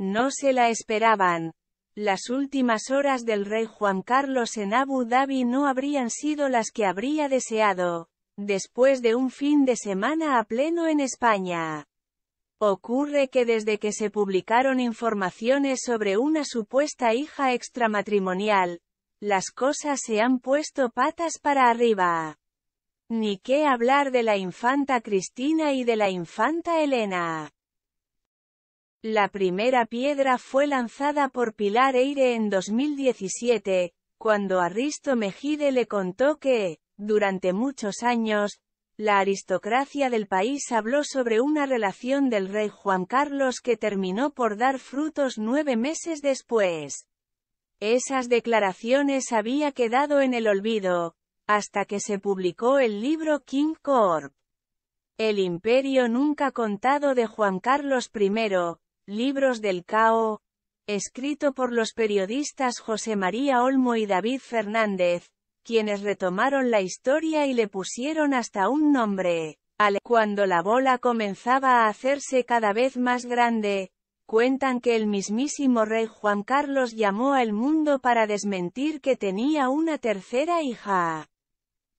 No se la esperaban. Las últimas horas del rey Juan Carlos en Abu Dhabi no habrían sido las que habría deseado. Después de un fin de semana a pleno en España. Ocurre que desde que se publicaron informaciones sobre una supuesta hija extramatrimonial, las cosas se han puesto patas para arriba. Ni qué hablar de la infanta Cristina y de la infanta Elena. La primera piedra fue lanzada por Pilar Eire en 2017, cuando Aristo Mejide le contó que, durante muchos años, la aristocracia del país habló sobre una relación del rey Juan Carlos que terminó por dar frutos nueve meses después. Esas declaraciones había quedado en el olvido, hasta que se publicó el libro King Corp. El imperio nunca contado de Juan Carlos I, Libros del Cao, escrito por los periodistas José María Olmo y David Fernández, quienes retomaron la historia y le pusieron hasta un nombre. cuando la bola comenzaba a hacerse cada vez más grande, cuentan que el mismísimo rey Juan Carlos llamó al mundo para desmentir que tenía una tercera hija.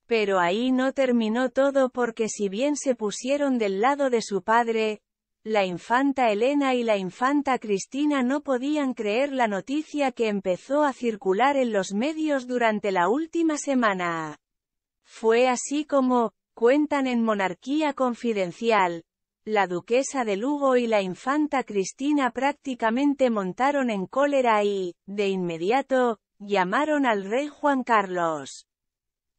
Pero ahí no terminó todo porque si bien se pusieron del lado de su padre, la infanta Elena y la infanta Cristina no podían creer la noticia que empezó a circular en los medios durante la última semana. Fue así como, cuentan en Monarquía Confidencial, la duquesa de Lugo y la infanta Cristina prácticamente montaron en cólera y, de inmediato, llamaron al rey Juan Carlos.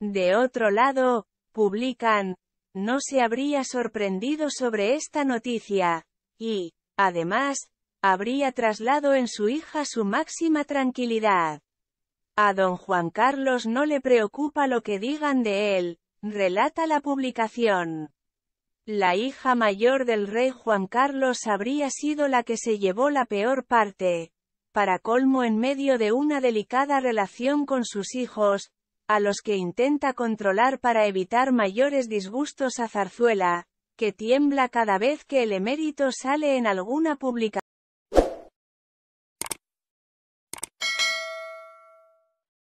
De otro lado, publican, no se habría sorprendido sobre esta noticia, y, además, habría traslado en su hija su máxima tranquilidad. A don Juan Carlos no le preocupa lo que digan de él, relata la publicación. La hija mayor del rey Juan Carlos habría sido la que se llevó la peor parte. Para colmo en medio de una delicada relación con sus hijos, a los que intenta controlar para evitar mayores disgustos a Zarzuela, que tiembla cada vez que el emérito sale en alguna publicación.